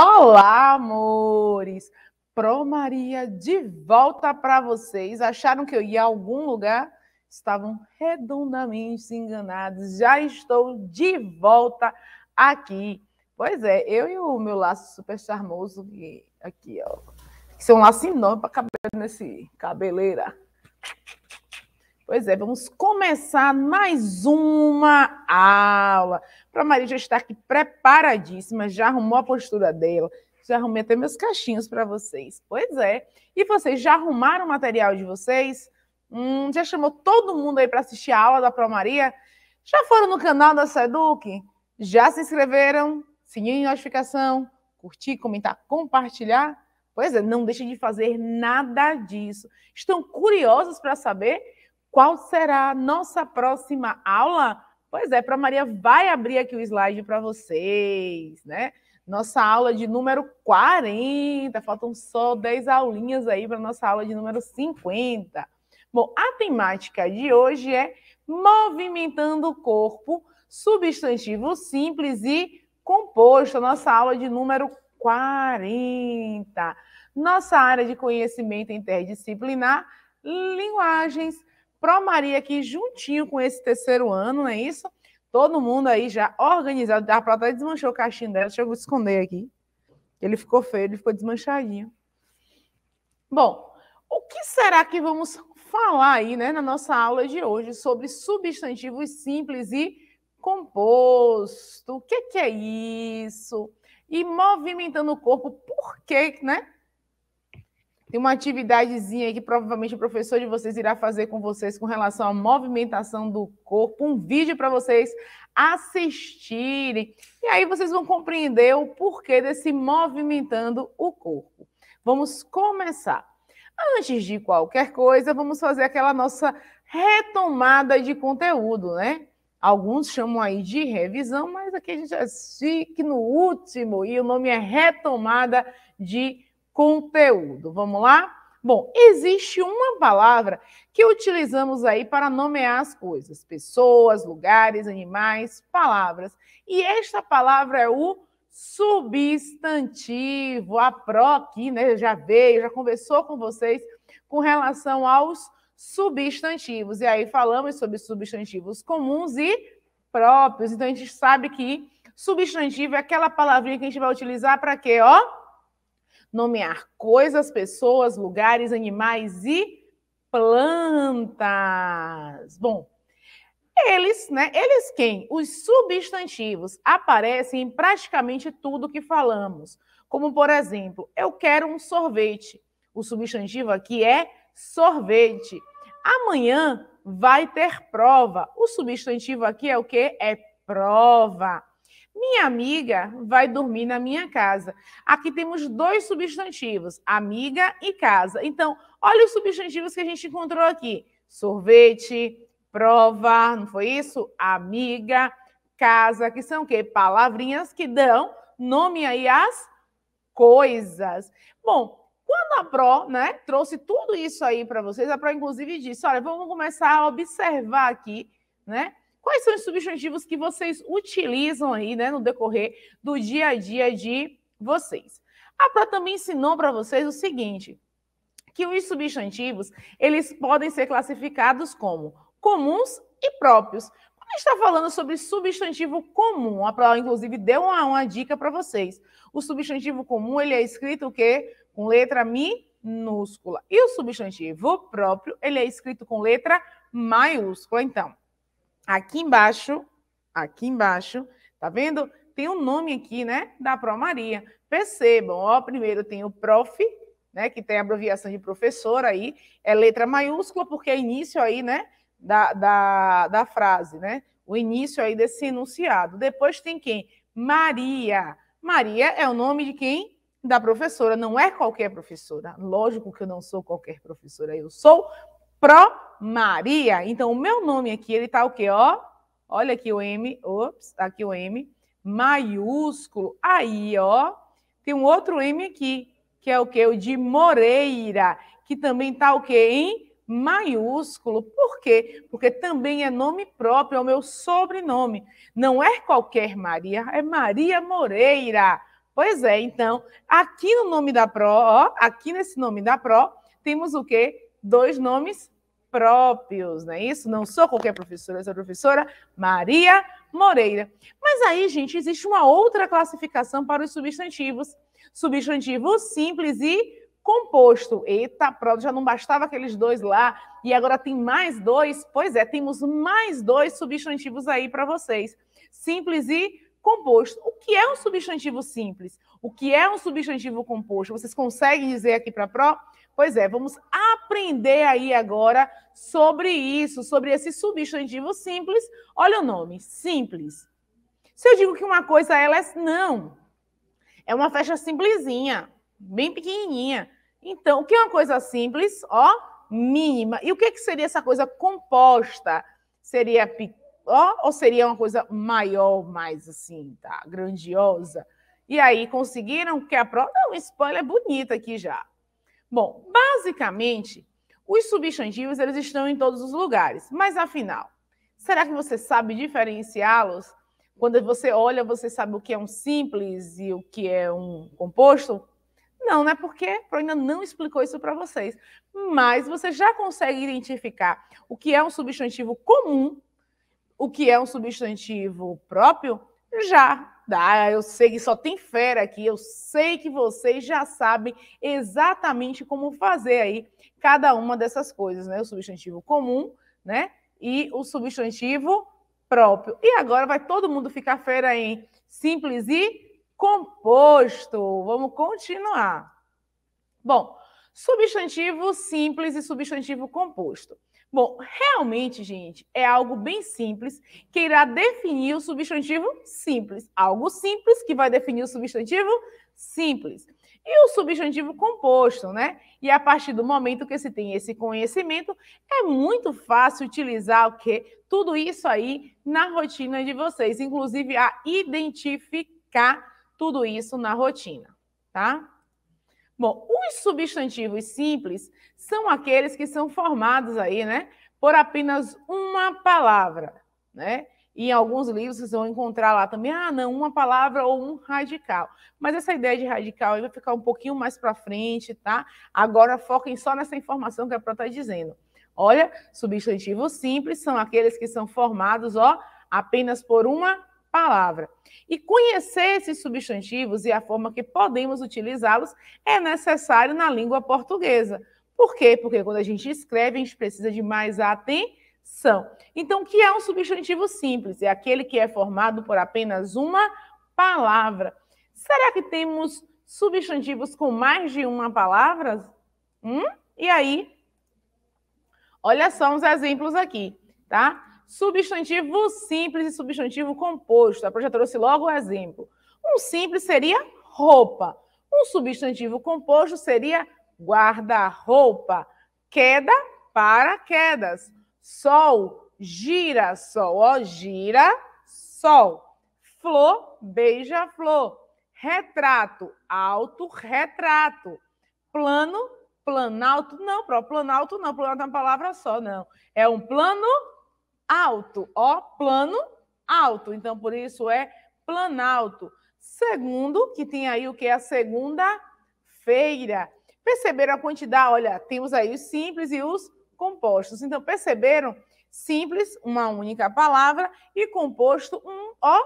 Olá, amores! Pro Maria de volta para vocês. Acharam que eu ia a algum lugar? Estavam redondamente enganados. Já estou de volta aqui. Pois é, eu e o meu laço super charmoso aqui, ó. Isso é um laço enorme para cabelo nesse cabeleira. Pois é, vamos começar mais uma aula. Para Maria já está aqui preparadíssima, já arrumou a postura dela, já arrumei até meus cachinhos para vocês. Pois é. E vocês já arrumaram o material de vocês? Hum, já chamou todo mundo aí para assistir a aula da Pro Maria? Já foram no canal da Seduc? Já se inscreveram? Sininho de notificação? Curtir, comentar, compartilhar? Pois é, não deixe de fazer nada disso. Estão curiosos para saber qual será a nossa próxima aula? Pois é, para Maria vai abrir aqui o slide para vocês, né? Nossa aula de número 40, faltam só 10 aulinhas aí para nossa aula de número 50. Bom, a temática de hoje é movimentando o corpo, substantivo simples e composto, nossa aula de número 40. Nossa área de conhecimento interdisciplinar, linguagens Promaria aqui juntinho com esse terceiro ano, não é isso? Todo mundo aí já organizado. A Prata desmanchou o caixinho dela, deixa eu esconder aqui. Ele ficou feio, ele ficou desmanchadinho. Bom, o que será que vamos falar aí, né, na nossa aula de hoje sobre substantivos simples e composto? O que, que é isso? E movimentando o corpo, por que, né? Tem uma atividadezinha aí que provavelmente o professor de vocês irá fazer com vocês com relação à movimentação do corpo, um vídeo para vocês assistirem. E aí vocês vão compreender o porquê desse movimentando o corpo. Vamos começar. Antes de qualquer coisa, vamos fazer aquela nossa retomada de conteúdo, né? Alguns chamam aí de revisão, mas aqui a gente fica no último e o nome é retomada de revisão conteúdo. Vamos lá? Bom, existe uma palavra que utilizamos aí para nomear as coisas: pessoas, lugares, animais, palavras. E esta palavra é o substantivo. A pró aqui, né, já veio, já conversou com vocês com relação aos substantivos. E aí falamos sobre substantivos comuns e próprios. Então a gente sabe que substantivo é aquela palavrinha que a gente vai utilizar para quê, ó? nomear coisas, pessoas, lugares, animais e plantas. Bom, eles, né? Eles quem? Os substantivos aparecem em praticamente tudo que falamos. Como, por exemplo, eu quero um sorvete. O substantivo aqui é sorvete. Amanhã vai ter prova. O substantivo aqui é o que? É prova. Minha amiga vai dormir na minha casa. Aqui temos dois substantivos, amiga e casa. Então, olha os substantivos que a gente encontrou aqui: sorvete, prova, não foi isso? Amiga, casa, que são o quê? Palavrinhas que dão nome aí às coisas. Bom, quando a Pro, né, trouxe tudo isso aí para vocês, a Pro inclusive disse: "Olha, vamos começar a observar aqui, né, Quais são os substantivos que vocês utilizam aí, né, no decorrer do dia a dia de vocês? A Pró também ensinou para vocês o seguinte, que os substantivos, eles podem ser classificados como comuns e próprios. Quando a gente está falando sobre substantivo comum, a Pró, inclusive, deu uma, uma dica para vocês. O substantivo comum, ele é escrito o quê? Com letra minúscula. E o substantivo próprio, ele é escrito com letra maiúscula. Então, Aqui embaixo, aqui embaixo, tá vendo? Tem um nome aqui, né? Da Promaria. Percebam, ó, primeiro tem o prof, né? Que tem a abreviação de professor aí, é letra maiúscula, porque é início aí, né? Da, da, da frase, né? O início aí desse enunciado. Depois tem quem? Maria. Maria é o nome de quem? Da professora, não é qualquer professora. Lógico que eu não sou qualquer professora, eu sou professora Maria. Então, o meu nome aqui, ele tá o quê? Ó, olha aqui o M, ops, aqui o M, maiúsculo. Aí, ó, tem um outro M aqui, que é o quê? O de Moreira, que também tá o quê? Em maiúsculo. Por quê? Porque também é nome próprio, é o meu sobrenome. Não é qualquer Maria, é Maria Moreira. Pois é, então, aqui no nome da Pro, ó, aqui nesse nome da Pro, temos o quê? Dois nomes próprios, não é isso? Não sou qualquer professora, sou a professora Maria Moreira. Mas aí, gente, existe uma outra classificação para os substantivos. Substantivo simples e composto. Eita, prova, já não bastava aqueles dois lá e agora tem mais dois? Pois é, temos mais dois substantivos aí para vocês. Simples e composto. O que é um substantivo simples? O que é um substantivo composto? Vocês conseguem dizer aqui para a pró? Pois é, vamos aprender aí agora sobre isso, sobre esse substantivo simples. Olha o nome, simples. Se eu digo que uma coisa ela é não, é uma festa simplesinha, bem pequenininha. Então, o que é uma coisa simples? Ó, mínima. E o que, é que seria essa coisa composta? Seria ó, ou seria uma coisa maior, mais assim, tá? Grandiosa. E aí, conseguiram? Porque a prova é um spoiler bonita aqui já. Bom, basicamente, os substantivos eles estão em todos os lugares, mas afinal, será que você sabe diferenciá-los? Quando você olha, você sabe o que é um simples e o que é um composto? Não, né? Porque eu ainda não explicou isso para vocês. Mas você já consegue identificar o que é um substantivo comum, o que é um substantivo próprio, já dá, ah, eu sei que só tem fera aqui, eu sei que vocês já sabem exatamente como fazer aí cada uma dessas coisas, né? O substantivo comum, né? E o substantivo próprio. E agora vai todo mundo ficar fera em simples e composto. Vamos continuar. Bom, substantivo simples e substantivo composto. Bom, realmente, gente, é algo bem simples que irá definir o substantivo simples. Algo simples que vai definir o substantivo simples. E o substantivo composto, né? E a partir do momento que se tem esse conhecimento, é muito fácil utilizar o quê? Tudo isso aí na rotina de vocês, inclusive a identificar tudo isso na rotina, tá? Bom, os substantivos simples são aqueles que são formados aí, né, por apenas uma palavra, né? E em alguns livros vocês vão encontrar lá também, ah, não, uma palavra ou um radical. Mas essa ideia de radical aí vai ficar um pouquinho mais para frente, tá? Agora foquem só nessa informação que a Pro está dizendo. Olha, substantivos simples são aqueles que são formados, ó, apenas por uma palavra. E conhecer esses substantivos e a forma que podemos utilizá-los é necessário na língua portuguesa. Por quê? Porque quando a gente escreve, a gente precisa de mais atenção. Então, o que é um substantivo simples? É aquele que é formado por apenas uma palavra. Será que temos substantivos com mais de uma palavra? Hum? E aí? Olha só uns exemplos aqui, tá? substantivo simples e substantivo composto. A projetora trouxe logo o um exemplo. Um simples seria roupa. Um substantivo composto seria guarda-roupa. Queda, para quedas. Sol, gira, sol. Ó, gira, sol. Flor, beija-flor. Retrato, alto retrato. Plano, planalto, não, pro, planalto não, planalto é uma palavra só, não. É um plano alto, ó, plano alto. Então, por isso é planalto. Segundo, que tem aí o que é a segunda-feira. Perceberam a quantidade? Olha, temos aí os simples e os compostos. Então, perceberam? Simples, uma única palavra, e composto, um, ó,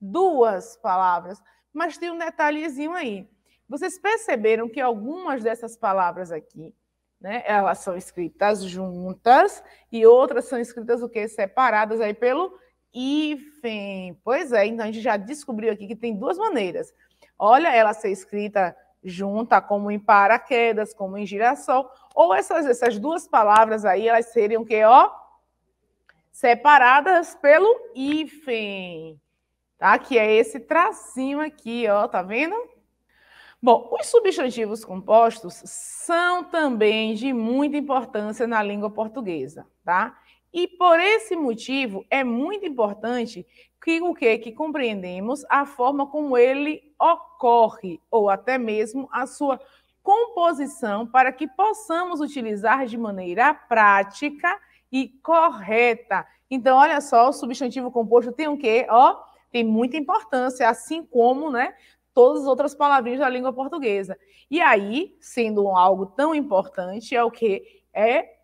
duas palavras. Mas tem um detalhezinho aí. Vocês perceberam que algumas dessas palavras aqui né? Elas são escritas juntas e outras são escritas o quê? Separadas aí pelo hífen. Pois é, então a gente já descobriu aqui que tem duas maneiras. Olha ela ser escrita junta, como em paraquedas, como em girassol, ou essas, essas duas palavras aí, elas seriam que, ó, separadas pelo hífen, tá? Que é esse tracinho aqui, ó, tá vendo? Bom, os substantivos compostos são também de muita importância na língua portuguesa, tá? E por esse motivo é muito importante que o que que compreendemos a forma como ele ocorre ou até mesmo a sua composição para que possamos utilizar de maneira prática e correta. Então, olha só, o substantivo composto tem o quê? Ó, tem muita importância, assim como, né, todas as outras palavrinhas da língua portuguesa. E aí, sendo algo tão importante, é o que é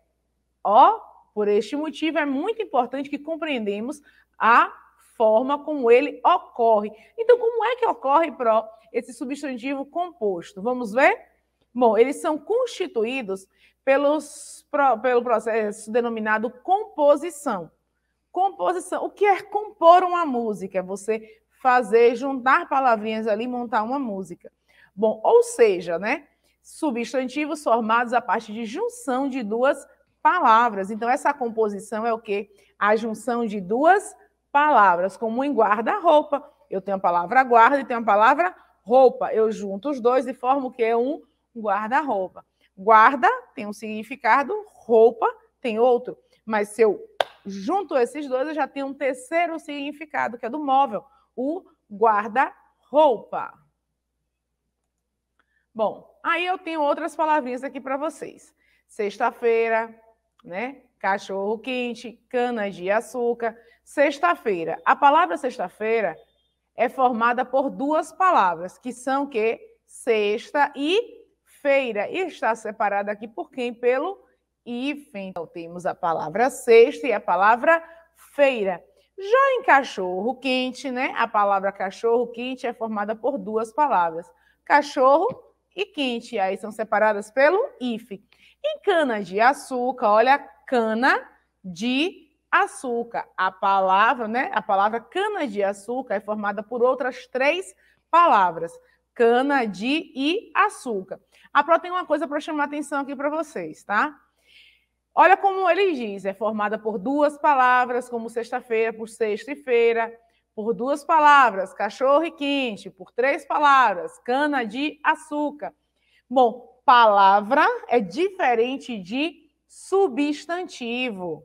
ó, por este motivo é muito importante que compreendemos a forma como ele ocorre. Então, como é que ocorre pro esse substantivo composto? Vamos ver? Bom, eles são constituídos pelos, pro, pelo processo denominado composição. Composição. O que é compor uma música? É você fazer, juntar palavrinhas ali, montar uma música. Bom, ou seja, né? Substantivos formados a partir de junção de duas palavras. Então, essa composição é o quê? A junção de duas palavras, como em guarda-roupa. Eu tenho a palavra guarda e tenho a palavra roupa. Eu junto os dois e formo o que é um guarda-roupa. Guarda tem um significado, roupa tem outro. Mas se eu junto esses dois, eu já tenho um terceiro significado, que é do móvel, o guarda-roupa. Bom, aí eu tenho outras palavrinhas aqui para vocês. Sexta-feira, né? Cachorro quente, cana de açúcar. Sexta-feira. A palavra sexta-feira é formada por duas palavras, que são que sexta e feira. E está separada aqui por quem? Pelo hífen. Então, temos a palavra sexta e a palavra feira. Já em cachorro quente, né? A palavra cachorro quente é formada por duas palavras: cachorro e quente. aí são separadas pelo if. Em cana de açúcar, olha, cana de açúcar. A palavra, né? A palavra cana de açúcar é formada por outras três palavras: cana de e açúcar. A Pro tem uma coisa para chamar atenção aqui para vocês, tá? Olha como ele diz: é formada por duas palavras, como sexta-feira, por sexta e feira, por duas palavras, cachorro e quente, por três palavras, cana de açúcar. Bom, palavra é diferente de substantivo,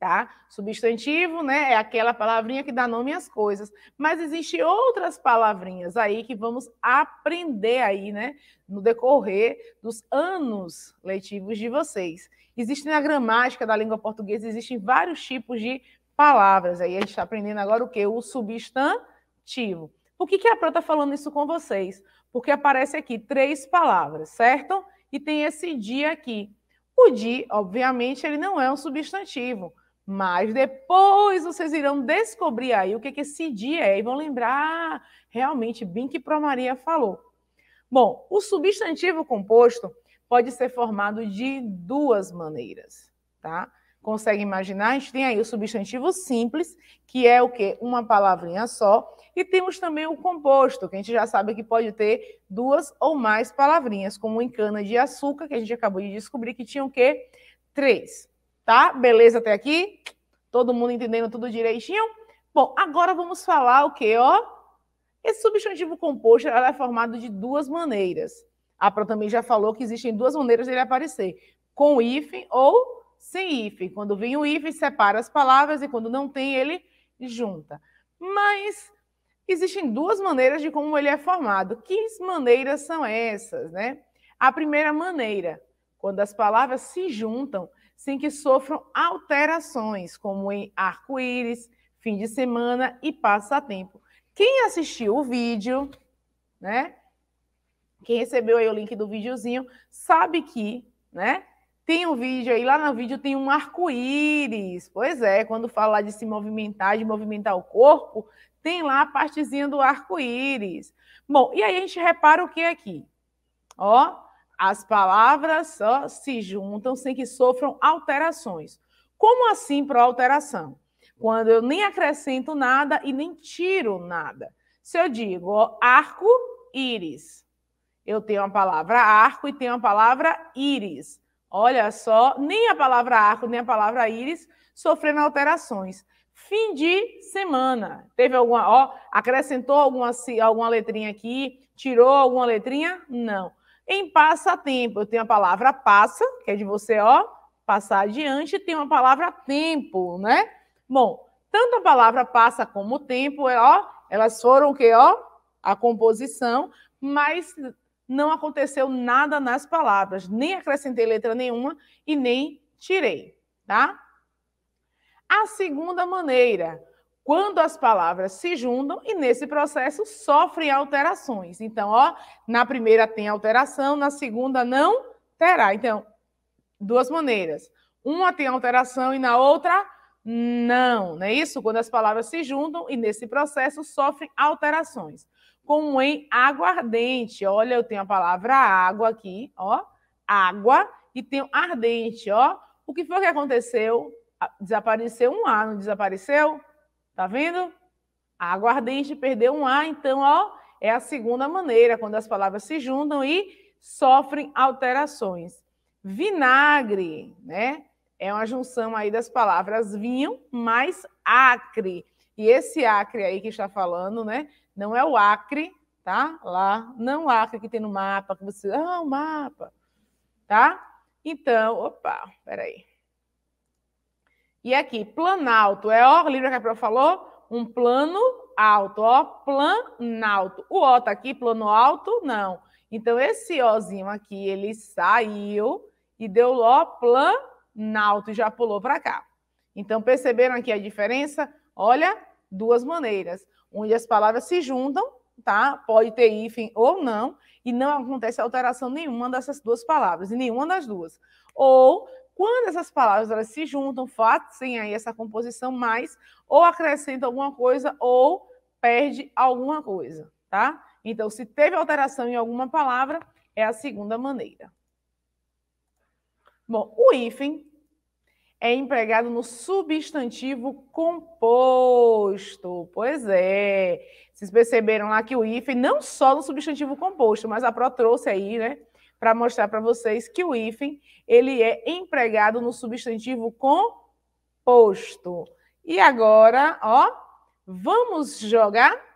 tá? Substantivo, né, é aquela palavrinha que dá nome às coisas, mas existem outras palavrinhas aí que vamos aprender aí, né, no decorrer dos anos letivos de vocês. Existem na gramática da língua portuguesa, existem vários tipos de palavras. Aí a gente está aprendendo agora o que? O substantivo. Por que, que a Pro está falando isso com vocês? Porque aparece aqui três palavras, certo? E tem esse dia aqui. O dia, obviamente, ele não é um substantivo, mas depois vocês irão descobrir aí o que, que esse dia é e vão lembrar ah, realmente bem que Pro Maria falou. Bom, o substantivo composto pode ser formado de duas maneiras, tá? Consegue imaginar? A gente tem aí o substantivo simples, que é o quê? Uma palavrinha só. E temos também o composto, que a gente já sabe que pode ter duas ou mais palavrinhas, como em cana de açúcar, que a gente acabou de descobrir que tinha o quê? Três. Tá? Beleza até aqui? Todo mundo entendendo tudo direitinho? Bom, agora vamos falar o quê, ó? Esse substantivo composto é formado de duas maneiras. A Pro também já falou que existem duas maneiras ele aparecer: com hífen ou sem hífen. Quando vem o hífen, separa as palavras e quando não tem, ele junta. Mas existem duas maneiras de como ele é formado. Que maneiras são essas, né? A primeira maneira, quando as palavras se juntam sem que sofram alterações, como em arco-íris, fim de semana e passatempo. Quem assistiu o vídeo, né? Quem recebeu aí o link do videozinho sabe que, né? Tem um vídeo aí, lá no vídeo tem um arco-íris. Pois é, quando fala de se movimentar, de movimentar o corpo, tem lá a partezinha do arco-íris. Bom, e aí a gente repara o que aqui? Ó, as palavras só se juntam sem que sofram alterações. Como assim para alteração? Quando eu nem acrescento nada e nem tiro nada. Se eu digo arco-íris, eu tenho a palavra arco e tenho a palavra íris. Olha só, nem a palavra arco, nem a palavra íris sofrendo alterações. Fim de semana. Teve alguma, ó, acrescentou alguma, alguma letrinha aqui, tirou alguma letrinha? Não. Em passatempo, eu tenho a palavra passa, que é de você, ó, passar adiante, tem uma palavra tempo, né? Bom, tanto a palavra passa como tempo, é, ó, elas foram o que, ó, a composição, mas não aconteceu nada nas palavras, nem acrescentei letra nenhuma e nem tirei, tá? A segunda maneira, quando as palavras se juntam e nesse processo sofrem alterações. Então, ó, na primeira tem alteração, na segunda não terá. Então, duas maneiras. Uma tem alteração e na outra não, não é isso? Quando as palavras se juntam e nesse processo sofrem alterações como em aguardente. Olha, eu tenho a palavra água aqui, ó, água, e tenho ardente, ó. O que foi que aconteceu? Desapareceu um A, não desapareceu? Tá vendo? Aguardente água ardente perdeu um A, então, ó, é a segunda maneira, quando as palavras se juntam e sofrem alterações. Vinagre, né? É uma junção aí das palavras vinho mais acre. E esse acre aí que está falando, né? Não é o Acre, tá? Lá, não o Acre que tem no mapa, que você. Ah, o mapa, tá? Então, opa, peraí. E aqui, Planalto, é ó, lembra que a Pro falou? Um plano alto, ó, planalto. O ó tá aqui, plano alto, não. Então, esse ózinho aqui, ele saiu e deu ó, planalto, e já pulou para cá. Então, perceberam aqui a diferença? Olha, duas maneiras onde as palavras se juntam, tá? Pode ter hífen ou não, e não acontece alteração nenhuma dessas duas palavras, nenhuma das duas. Ou quando essas palavras elas se juntam, fazem aí essa composição mais, ou acrescenta alguma coisa, ou perde alguma coisa, tá? Então, se teve alteração em alguma palavra, é a segunda maneira. Bom, o hífen é empregado no substantivo composto. Pois é. Vocês perceberam lá que o if não só no substantivo composto, mas a Pro trouxe aí, né, para mostrar para vocês que o if ele é empregado no substantivo composto. E agora, ó, vamos jogar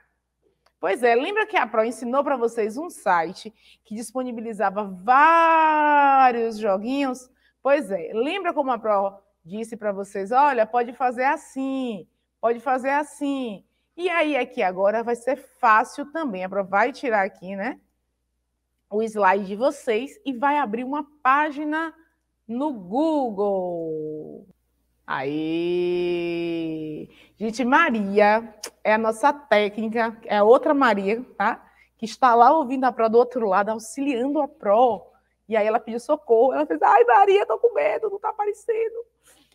Pois é, lembra que a Pro ensinou para vocês um site que disponibilizava vários joguinhos? Pois é, lembra como a Pro disse para vocês: olha, pode fazer assim, pode fazer assim. E aí aqui é agora vai ser fácil também. A Pro vai tirar aqui, né? O slide de vocês e vai abrir uma página no Google. Aí, gente, Maria é a nossa técnica, é a outra Maria, tá? Que está lá ouvindo a Pro do outro lado, auxiliando a Pro. E aí ela pediu socorro. Ela fez: "Ai, Maria, tô com medo, não tá aparecendo"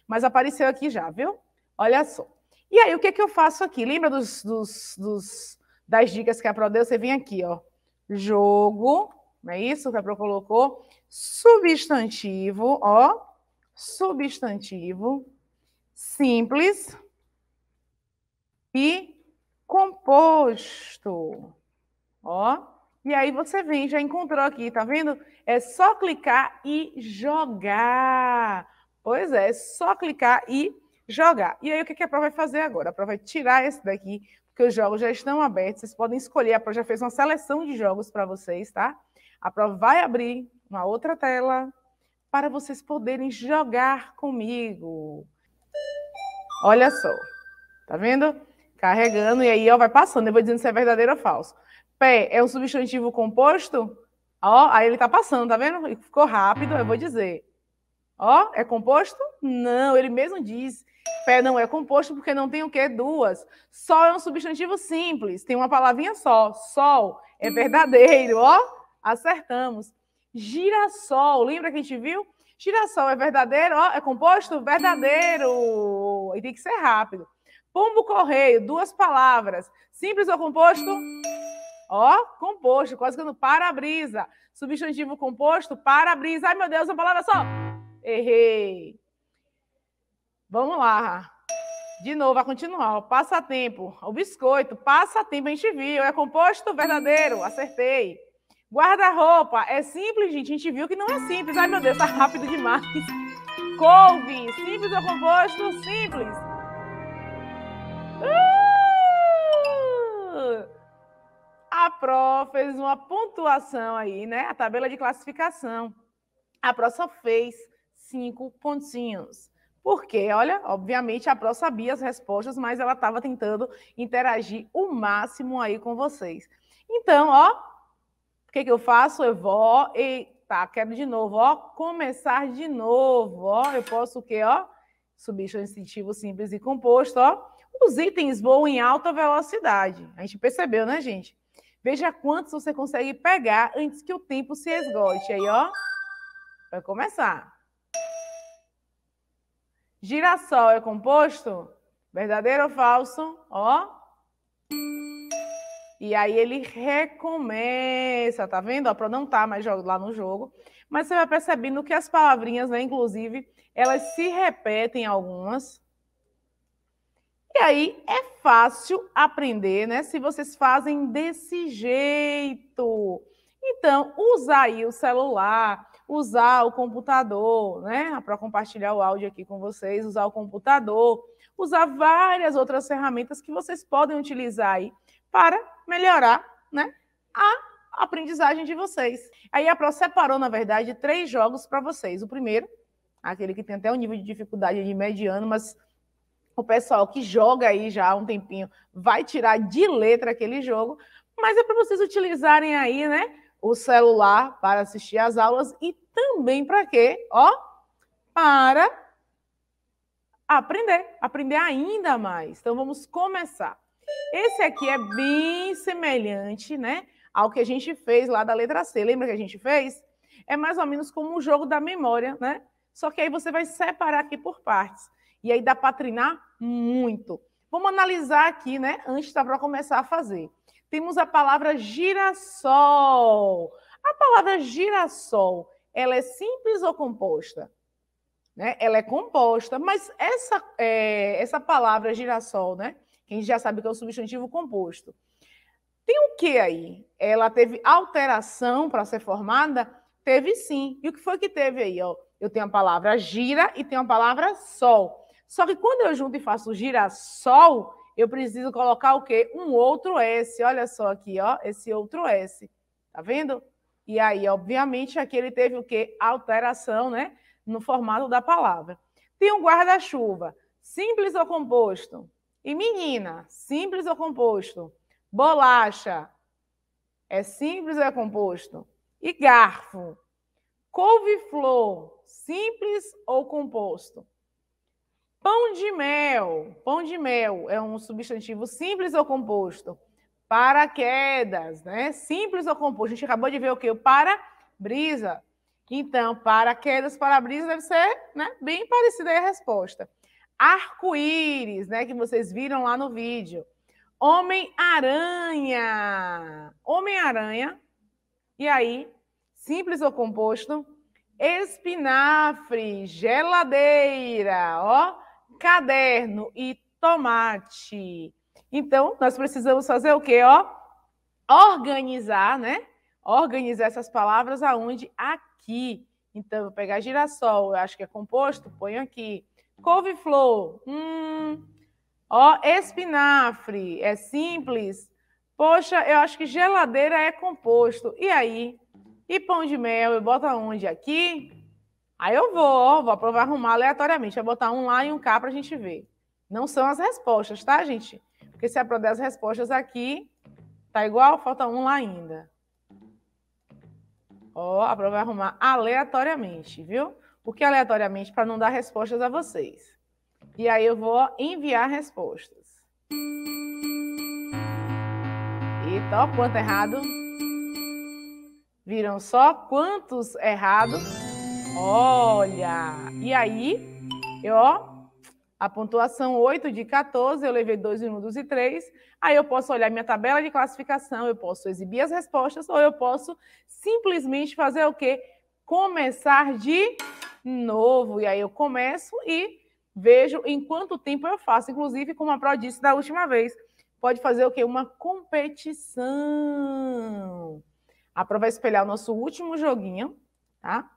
mas apareceu aqui já, viu? Olha só. E aí, o que, é que eu faço aqui? Lembra dos, dos, dos das dicas que a Pro deu? Você vem aqui, ó. Jogo, não é isso que a Pro colocou? Substantivo, ó. Substantivo, simples e composto. Ó. E aí você vem, já encontrou aqui, tá vendo? É só clicar e jogar. Pois é, é só clicar e jogar. E aí, o que a prova vai fazer agora? A prova vai tirar esse daqui, porque os jogos já estão abertos, vocês podem escolher. A prova já fez uma seleção de jogos para vocês, tá? A prova vai abrir uma outra tela para vocês poderem jogar comigo. Olha só, tá vendo? Carregando, e aí ó, vai passando, eu vou dizendo se é verdadeiro ou falso. Pé é um substantivo composto? Ó, aí ele tá passando, tá vendo? Ficou rápido, eu vou dizer. Ó, é composto? Não, ele mesmo diz. Pé não é composto porque não tem o quê? Duas. Sol é um substantivo simples, tem uma palavrinha só. Sol é verdadeiro, ó. Acertamos. Girassol, lembra que a gente viu? Girassol é verdadeiro, ó, é composto? Verdadeiro. E tem que ser rápido. Pombo correio, duas palavras. Simples ou composto? Ó, composto, quase que no para-brisa. Substantivo composto, para-brisa. Ai, meu Deus, uma palavra só. Errei. Vamos lá. De novo, vai continuar. Passatempo. O biscoito. Passatempo, a gente viu. É composto verdadeiro. Acertei. Guarda-roupa. É simples, gente. A gente viu que não é simples. Ai, meu Deus, tá rápido demais. Couve. Simples é ou composto? Simples. Uh! A Pro fez uma pontuação aí, né? A tabela de classificação. A Pro só fez cinco pontinhos. Porque, olha, obviamente a Pro sabia as respostas, mas ela estava tentando interagir o máximo aí com vocês. Então, ó, o que, que eu faço? Eu vou. e tá quero de novo, ó. Começar de novo, ó. Eu posso o quê, ó? incentivo simples e composto, ó. Os itens voam em alta velocidade. A gente percebeu, né, gente? Veja quantos você consegue pegar antes que o tempo se esgote. Aí, ó, vai começar. Girassol é composto? Verdadeiro ou falso? Ó. E aí ele recomeça, tá vendo? Ó, para não estar tá mais lá no jogo. Mas você vai percebendo que as palavrinhas, né, inclusive, elas se repetem algumas. E aí é fácil aprender, né? Se vocês fazem desse jeito. Então, usa aí o celular, usar o computador, né? Para compartilhar o áudio aqui com vocês, usar o computador, usar várias outras ferramentas que vocês podem utilizar aí para melhorar, né? A aprendizagem de vocês. Aí a Pro separou, na verdade, três jogos para vocês. O primeiro, aquele que tem até um nível de dificuldade de mediano, mas o pessoal que joga aí já há um tempinho vai tirar de letra aquele jogo, mas é para vocês utilizarem aí, né? o celular para assistir às aulas e também para quê? Ó, para aprender, aprender ainda mais. Então vamos começar. Esse aqui é bem semelhante, né, ao que a gente fez lá da letra C. Lembra que a gente fez? É mais ou menos como um jogo da memória, né? Só que aí você vai separar aqui por partes. E aí dá para treinar muito. Vamos analisar aqui, né, antes da para começar a fazer temos a palavra girassol. A palavra girassol, ela é simples ou composta? Né? Ela é composta, mas essa, é, essa palavra girassol, né? Quem já sabe que é o substantivo composto. Tem o que aí? Ela teve alteração para ser formada? Teve sim. E o que foi que teve aí? Ó? Eu tenho a palavra gira e tenho a palavra sol. Só que quando eu junto e faço girassol, eu preciso colocar o quê? Um outro S. Olha só aqui, ó, esse outro S. Tá vendo? E aí, obviamente, aqui ele teve o quê? Alteração, né? No formato da palavra. Tem um guarda-chuva, simples ou composto? E menina, simples ou composto? Bolacha, é simples ou é composto? E garfo, couve-flor, simples ou composto? Pão de mel. Pão de mel é um substantivo simples ou composto? Paraquedas, né? Simples ou composto? A gente acabou de ver o que? O para-brisa. Então, paraquedas, para-brisa deve ser né, bem parecida aí a resposta. Arco-íris, né? Que vocês viram lá no vídeo. Homem-Aranha. Homem-Aranha. E aí, simples ou composto? Espinafre, geladeira, ó caderno e tomate. Então, nós precisamos fazer o quê? Ó, organizar, né? Organizar essas palavras aonde? Aqui. Então, vou pegar girassol, eu acho que é composto, ponho aqui. Couve-flor, hum. Ó, espinafre, é simples. Poxa, eu acho que geladeira é composto. E aí? E pão de mel, eu boto aonde? Aqui? Aí eu vou, vou aprovar, arrumar aleatoriamente, vai é botar um lá e um cá para a gente ver. Não são as respostas, tá, gente? Porque se aprovar é as respostas aqui, tá igual, falta um lá ainda. Ó, a vai arrumar aleatoriamente, viu? Porque é aleatoriamente para não dar respostas a vocês. E aí eu vou enviar respostas. Eita, quanto errado. Viram só quantos errados? Olha! E aí, ó, a pontuação 8 de 14, eu levei 2 minutos e 3. Aí eu posso olhar minha tabela de classificação, eu posso exibir as respostas, ou eu posso simplesmente fazer o quê? Começar de novo. E aí eu começo e vejo em quanto tempo eu faço. Inclusive, como a Pro disse da última vez, pode fazer o quê? Uma competição. A Pro vai espelhar o nosso último joguinho, tá?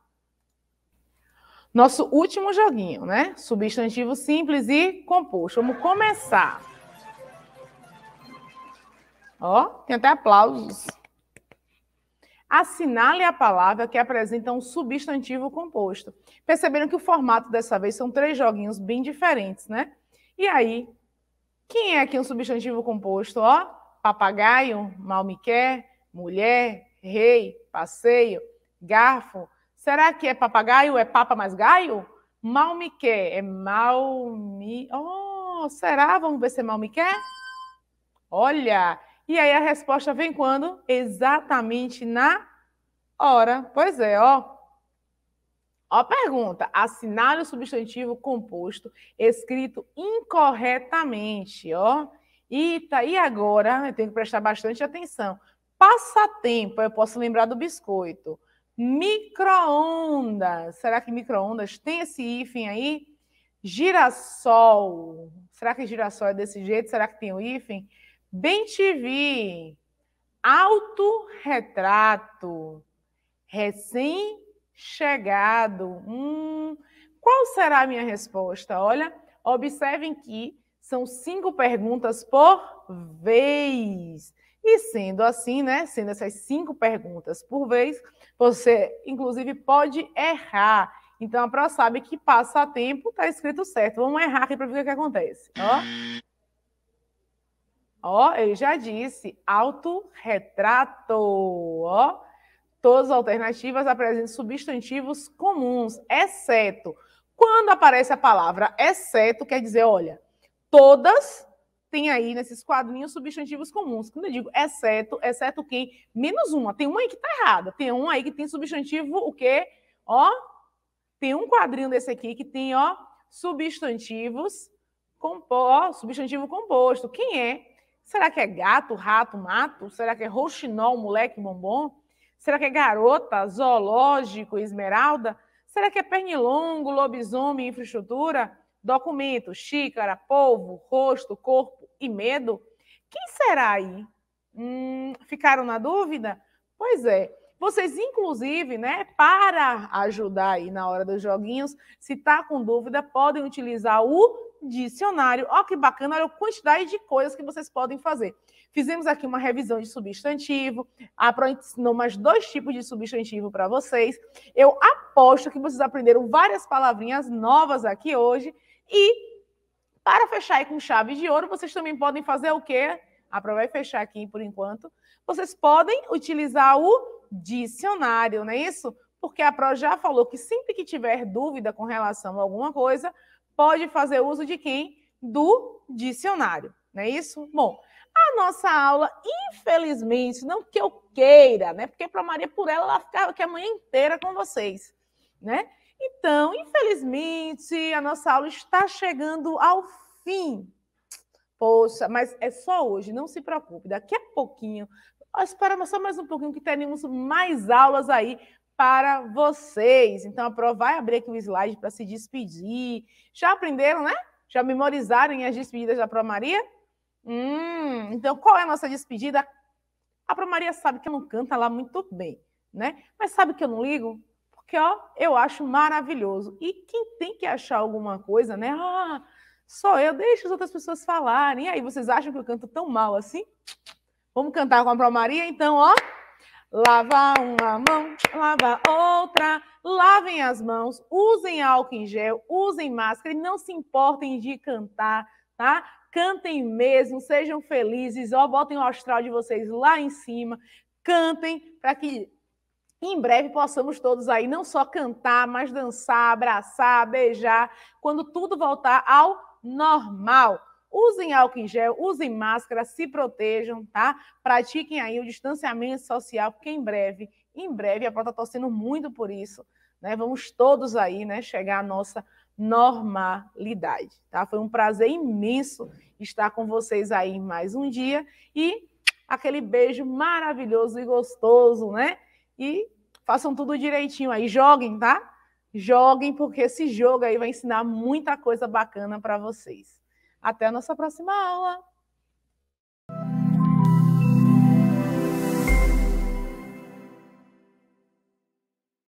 Nosso último joguinho, né? Substantivo simples e composto. Vamos começar. Ó, tem até aplausos. Assinale a palavra que apresenta um substantivo composto. Perceberam que o formato dessa vez são três joguinhos bem diferentes, né? E aí, quem é aqui um substantivo composto? Ó, papagaio, mal me quer, mulher, rei, passeio, garfo, Será que é papagaio? É papa mais gaio? Mal me quer. É mal me. Oh, será? Vamos ver se é mal me quer? Olha! E aí a resposta vem quando? Exatamente na hora. Pois é, ó. Ó, pergunta: assinale o substantivo composto escrito incorretamente, ó. Eita, e agora? Eu tenho que prestar bastante atenção. Passatempo, eu posso lembrar do biscoito. Microondas. Será que microondas tem esse hífen aí? Girassol. Será que girassol é desse jeito? Será que tem o um hífen? Bem TV. Autorretrato. Recém-chegado. Hum, qual será a minha resposta? Olha, observem que são cinco perguntas por vez. E sendo assim, né, sendo essas cinco perguntas por vez, você inclusive pode errar. Então a Pro sabe que passa tempo, tá escrito certo. Vamos errar aqui para ver o que acontece. Ó. Ó, ele já disse, autorretrato. Ó, todas as alternativas apresentam substantivos comuns, exceto. Quando aparece a palavra exceto, quer dizer, olha, todas tem aí nesses quadrinhos substantivos comuns. Quando eu digo exceto, exceto quem? Menos uma. Tem uma aí que tá errada. Tem um aí que tem substantivo o quê? Ó, tem um quadrinho desse aqui que tem, ó, substantivos compo substantivo composto. Quem é? Será que é gato, rato, mato? Será que é roxinol, moleque, bombom? Será que é garota, zoológico, esmeralda? Será que é pernilongo, lobisomem, infraestrutura? documento, xícara, polvo, rosto, corpo e medo? Quem será aí? Hum, ficaram na dúvida? Pois é. Vocês, inclusive, né, para ajudar aí na hora dos joguinhos, se tá com dúvida, podem utilizar o dicionário. Olha que bacana, olha a quantidade de coisas que vocês podem fazer. Fizemos aqui uma revisão de substantivo, ensinou mais dois tipos de substantivo para vocês. Eu aposto que vocês aprenderam várias palavrinhas novas aqui hoje e para fechar aí com chave de ouro, vocês também podem fazer o quê? A prova vai fechar aqui por enquanto. Vocês podem utilizar o dicionário, não é isso? Porque a Pro já falou que sempre que tiver dúvida com relação a alguma coisa, pode fazer uso de quem? Do dicionário, não é isso? Bom, a nossa aula, infelizmente, não que eu queira, né? Porque para Maria por ela, ela ficava aqui a manhã inteira com vocês, né? Então, infelizmente, a nossa aula está chegando ao fim. Poxa, mas é só hoje, não se preocupe. Daqui a pouquinho, espera só mais um pouquinho que teremos mais aulas aí para vocês. Então, a Pro vai abrir aqui o slide para se despedir. Já aprenderam, né? Já memorizaram as despedidas da Pro Maria? Hum, então, qual é a nossa despedida? A Pro Maria sabe que eu não canta lá muito bem, né? Mas sabe que eu não ligo? que ó, eu acho maravilhoso. E quem tem que achar alguma coisa, né? Ah, só eu, deixo as outras pessoas falarem. E aí, vocês acham que eu canto tão mal assim? Vamos cantar com a Pro Maria, então, ó. Lava uma mão, lava outra, lavem as mãos, usem álcool em gel, usem máscara e não se importem de cantar, tá? Cantem mesmo, sejam felizes, ó, botem o astral de vocês lá em cima, cantem para que em breve possamos todos aí não só cantar, mas dançar, abraçar, beijar, quando tudo voltar ao normal. Usem álcool em gel, usem máscara, se protejam, tá? Pratiquem aí o distanciamento social, porque em breve, em breve, a porta está torcendo muito por isso, né? Vamos todos aí, né, chegar à nossa normalidade, tá? Foi um prazer imenso estar com vocês aí mais um dia e aquele beijo maravilhoso e gostoso, né? e façam tudo direitinho aí, joguem, tá? Joguem, porque esse jogo aí vai ensinar muita coisa bacana para vocês. Até a nossa próxima aula!